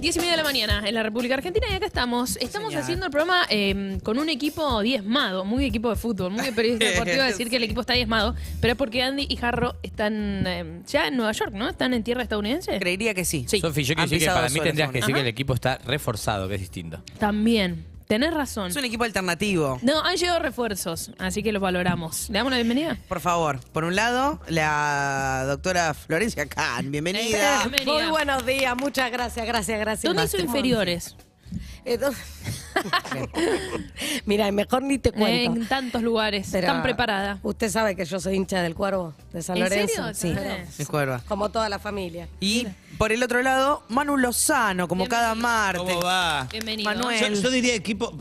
Diez y media de la mañana en la República Argentina y acá estamos. Estamos haciendo el programa em, con un equipo diezmado, muy equipo de fútbol, muy periodista deportivo decir que el equipo está diezmado, pero es porque Andy y Jarro están em, ya en Nueva York, ¿no? ¿Están en tierra estadounidense? Creería que sí. Sofi, yo quiero decir que para mí tendrías que decir que el equipo está reforzado, que es distinto. También. Tenés razón. Es un equipo alternativo. No, han llegado refuerzos, así que los valoramos. ¿Le damos la bienvenida? Por favor, por un lado, la doctora Florencia Kahn, bienvenida. Eh, muy buenos días, muchas gracias, gracias, gracias. ¿Dónde hizo inferiores? Eh, mira, mejor ni te cuento. En tantos lugares, Pero tan preparada. Usted sabe que yo soy hincha del Cuervo de San ¿En Lorenzo. Serio? Sí, sí. Como toda la familia. Y por el otro lado, Manu Lozano, como cada martes. ¿Cómo va? Bienvenido. Manuel. yo diría equipo,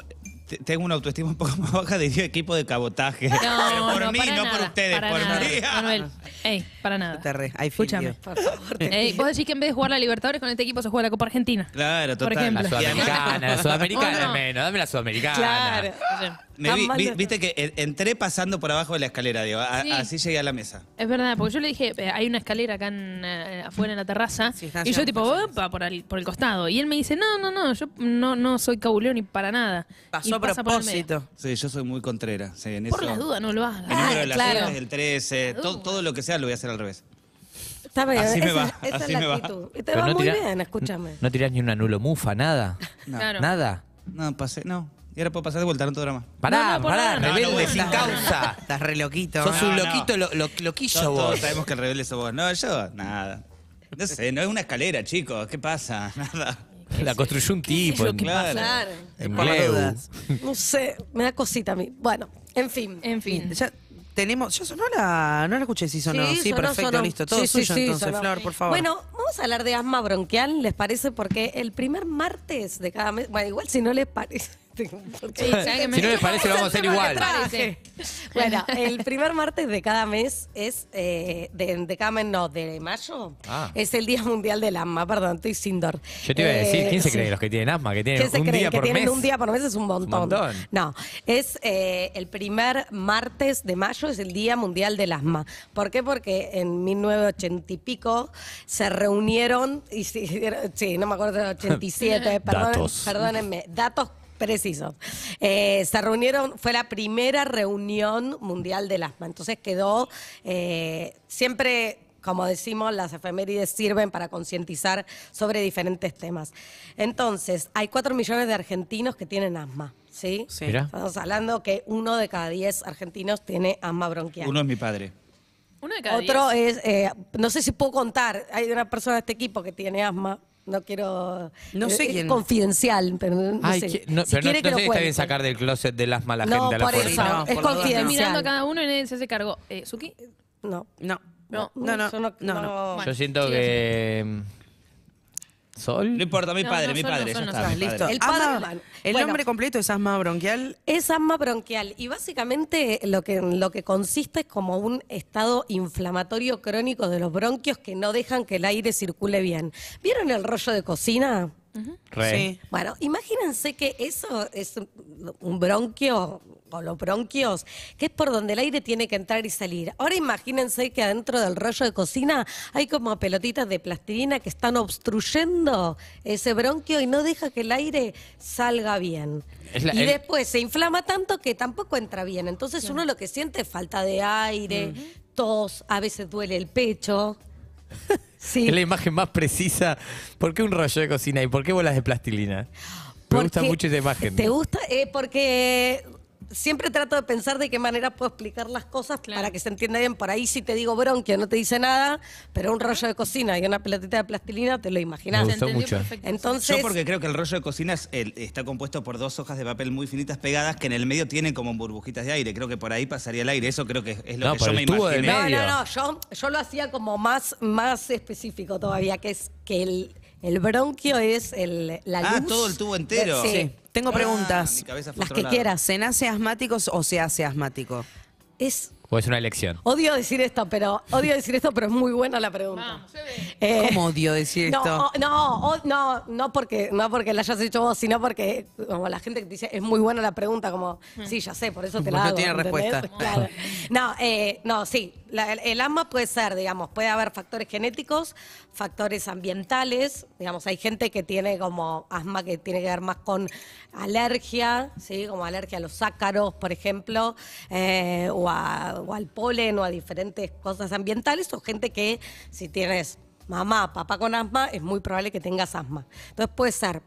tengo una autoestima un poco más baja, de equipo de cabotaje. No, Pero por mí, no por ustedes, por nada. mí. Manuel, ey, para nada. Escúchame. Por favor, vos decís que en vez de jugar la Libertadores con este equipo se juega la Copa Argentina. Claro, total. Por ejemplo. La Sudamericana, la Sudamericana menos, dame la Sudamericana. Claro. viste que entré pasando por abajo de la escalera, digo, así llegué a la mesa. Es verdad, porque yo le dije, eh, hay una escalera acá eh, afuera en la terraza, y yo tipo, opa, por el, por el costado. Y él me dice, no, no, no, yo no, no soy cabuleo ni para nada. Pasó a propósito. Sí, yo soy muy contrera. Por las dudas no lo hagas. El número de las claro. del el 13, todo, todo lo que sea lo voy a hacer al revés. Está bien, así me va, esa así es la actitud. te va no muy bien, escúchame. ¿No tirás ni un anulo mufa, nada? Claro. ¿Nada? No, pasé, no. Y ahora puedo pasar de vuelta, no todo drama. Pará, no, pará, rebelde sin causa. Estás re loquito. Sos un loquito, lo, loquillo vos. Todos sabemos que el rebelde sos vos. No, yo, nada. No sé, no es una escalera, chicos. ¿Qué pasa? Nada. La construyó un tipo. en, que claro. En No sé, me da cosita a mí. Bueno, en fin. En fin. Ya tenemos. Yo la. No la escuché si sonó. Sí, perfecto, listo. Todo suyo entonces, Flor, por favor. Bueno, vamos a hablar de asma bronquial, ¿les parece? Porque el primer martes de cada mes. Bueno, igual si no les parece. Este, si no les parece, lo vamos a hacer igual. Bueno, el primer martes de cada mes es, eh, de, de, cada mes no, de mayo, ah. es el Día Mundial del Asma, perdón, estoy sin dor. Yo te iba a decir, eh, ¿quién se cree? de Los que tienen asma, que tienen un cree? día que tienen Un día por mes es un montón. No, es eh, el primer martes de mayo, es el Día Mundial del Asma. ¿Por qué? Porque en 1980 y pico se reunieron, y sí, no me acuerdo, 87, perdón, perdónenme, datos Preciso. Eh, se reunieron, fue la primera reunión mundial del asma. Entonces quedó eh, siempre. Como decimos, las efemérides sirven para concientizar sobre diferentes temas. Entonces, hay cuatro millones de argentinos que tienen asma. ¿sí? Estamos hablando que uno de cada diez argentinos tiene asma bronquial. Uno es mi padre. Uno de cada Otro es, eh, no sé si puedo contar, hay una persona de este equipo que tiene asma no quiero. No eh, sé es confidencial, pero no, sé. Si pero no- no sé si está bien sacar del closet de las malas No, gente a la por eso. No, es confidencial. Estoy mirando a cada uno y nadie se hace cargo. Eh, No. No, no, no, yo no, Yo siento que ¿Sol? No importa, mi padre, mi padre. Listo. El nombre completo es asma bronquial. Es asma bronquial y básicamente lo que, lo que consiste es como un estado inflamatorio crónico de los bronquios que no dejan que el aire circule bien. ¿Vieron el rollo de cocina? Bueno, imagínense que eso es un bronquio o los bronquios, que es por donde el aire tiene que entrar y salir. Ahora imagínense que adentro del rollo de cocina hay como pelotitas de plastilina que están obstruyendo ese bronquio y no deja que el aire salga bien. y después se inflama tanto que tampoco entra bien. Entonces uno lo que siente es falta de aire, tos, a veces duele el pecho. Es la imagen más precisa. ¿Por qué un rollo de cocina y por qué bolas de plastilina? Me gusta mucho esa imagen. ¿Te gusta? Eh, porque siempre trato de pensar de qué manera puedo explicar las cosas para que se entienda bien. Por ahí si te digo bronquio no te dice nada, pero un rollo de cocina y una pelotita de plastilina te lo imaginas. Me mucho. Entonces, Yo porque creo que el rollo de cocina está compuesto por dos hojas de papel muy finitas pegadas que en el medio tienen como burbujitas de aire. Creo que por ahí pasaría el aire. Eso creo que es lo que yo me imagino. No, no, no. Yo, yo lo hacía como más, más específico todavía, que es que el, el bronquio es el, la ah, luz. Ah, todo el tubo entero. Sí. Tengo ah, preguntas. Las que quieras. ¿Se nace asmático o se hace asmático? Es ¿O es una elección? Odio decir esto, pero odio decir esto, pero es muy buena la pregunta. Eh, ¿Cómo odio decir esto? no, no, no porque no porque la hayas hecho vos, sino porque como la gente que dice es muy buena la pregunta, como mm. sí, ya sé, por eso te la hago. No tiene eh, respuesta. No, no, sí, el asma puede ser, digamos, puede haber factores genéticos, factores ambientales, digamos, hay gente que tiene como asma que tiene que ver más con alergia, sí, como alergia a los ácaros, por ejemplo, eh, o a o al polen o a diferentes cosas ambientales, o gente que si tienes mamá, papá con asma, es muy probable que tengas asma. Entonces puede ser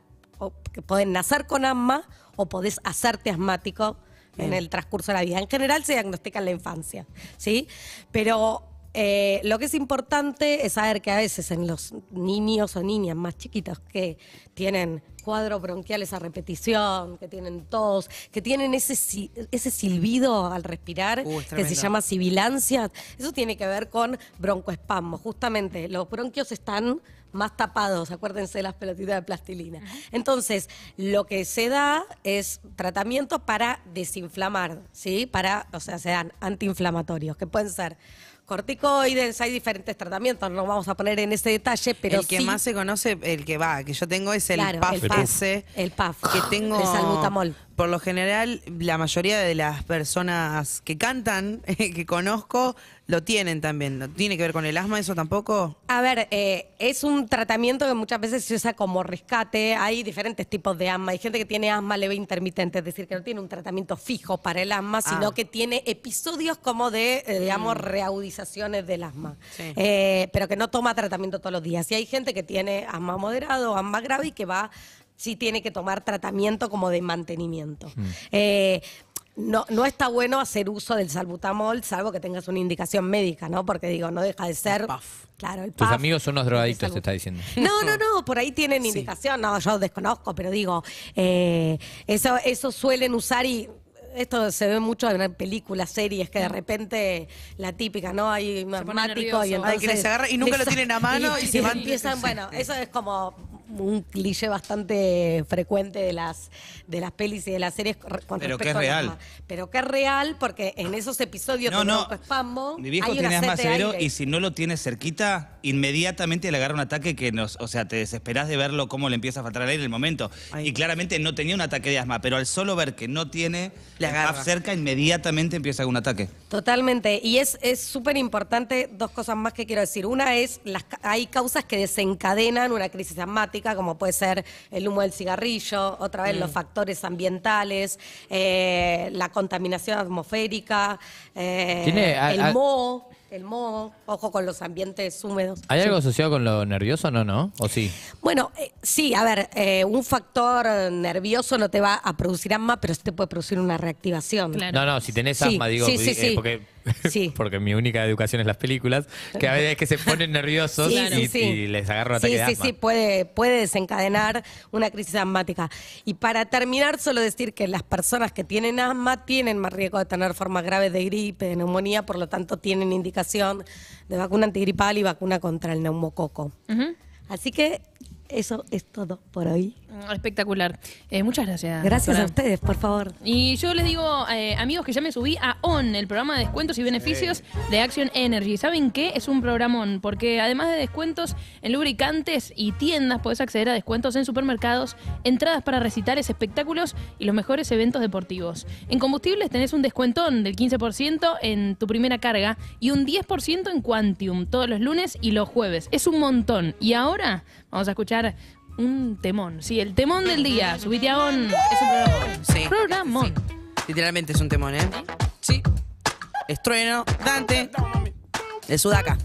que pueden nacer con asma o podés hacerte asmático en el transcurso de la vida. En general se diagnostica en la infancia, ¿sí? Pero eh, lo que es importante es saber que a veces en los niños o niñas más chiquitas que tienen cuadros bronquiales a repetición, que tienen tos, que tienen ese, silbido al respirar uh, que se llama sibilancia, eso tiene que ver con broncoespasmo. Justamente los bronquios están más tapados, acuérdense de las pelotitas de plastilina. Entonces, lo que se da es tratamiento para desinflamar, ¿sí? Para, o sea, se dan antiinflamatorios, que pueden ser corticoides, hay diferentes tratamientos, no vamos a poner en este detalle, pero El que más se conoce, el que va, que yo tengo es el PAF, el el que tengo el salbutamol por lo general, la mayoría de las personas que cantan, que conozco, lo tienen también. ¿No tiene que ver con el asma eso tampoco? A ver, eh, es un tratamiento que muchas veces se usa como rescate. Hay diferentes tipos de asma. Hay gente que tiene asma leve intermitente, es decir, que no tiene un tratamiento fijo para el asma, ah. sino que tiene episodios como de, eh, digamos, mm. reaudizaciones del asma. Eh, pero que no toma tratamiento todos los días. Y hay gente que tiene asma moderado, asma grave y que va sí tiene que tomar tratamiento como de mantenimiento. Mm. Eh, no, no está bueno hacer uso del salbutamol, salvo que tengas una indicación médica, ¿no? Porque digo, no deja de ser. Claro, Tus amigos son los drogadictos, te está diciendo. No, no, no, por ahí tienen indicación, no, yo desconozco, pero digo, eh, eso, eso suelen usar y esto se ve mucho en películas, series, que de mm. repente la típica, ¿no? Hay un y entonces... Ay, y nunca lo tienen a mano y, se van... Empiezan, bueno, eso es como un cliché bastante frecuente de las, de las pelis y de las series con Pero que es real. Pero que es real porque en esos episodios no, no. mi viejo tiene asma severo y si no lo tiene cerquita, inmediatamente le agarra un ataque que nos, o sea, te desesperás de verlo cómo le empieza a faltar el aire en el momento. Y claramente no tenía un ataque de asma, pero al solo ver que no tiene le agarra. cerca, inmediatamente empieza un ataque. Totalmente. Y es súper importante dos cosas más que quiero decir. Una es, las, hay causas que desencadenan una crisis asmática como puede ser el humo del cigarrillo, otra vez los mm. factores ambientales, eh, la contaminación atmosférica, eh, el moho el moho, ojo con los ambientes húmedos. ¿Hay algo asociado con lo nervioso? No, no, ¿o sí? Bueno, eh, sí, a ver, eh, un factor nervioso no te va a producir asma, pero sí te puede producir una reactivación. No, no, si tenés asma, digo, sí, pues, eh, porque, mi única educación es las películas, que a veces que se ponen nerviosos y, les agarro un ataque de asma. Sí, sí, sí, puede, puede desencadenar una crisis asmática. Y para terminar, solo decir que las personas que tienen asma tienen más riesgo de tener formas graves de gripe, de neumonía, por lo tanto tienen indicaciones de vacuna antigripal y vacuna contra el neumococo. Así que eso es todo por hoy. Mm, espectacular. Eh, muchas gracias. Gracias a ustedes, por favor. Y yo les digo, eh, amigos, que ya me subí a ON, el programa de descuentos y beneficios de Action Energy. ¿Saben qué? Es un programón, porque además de descuentos en lubricantes y tiendas, puedes acceder a descuentos en supermercados, entradas para recitales, espectáculos y los mejores eventos deportivos. En combustibles tenés un descuentón del 15% en tu primera carga y un 10% en Quantium todos los lunes y los jueves. Es un montón. Y ahora vamos a escuchar un temón. Sí, el temón del día. Subite a Es un programón. Sí. Programón. Sí. Literalmente es un temón, ¿eh? Sí. Estrueno, Dante, el Sudaca.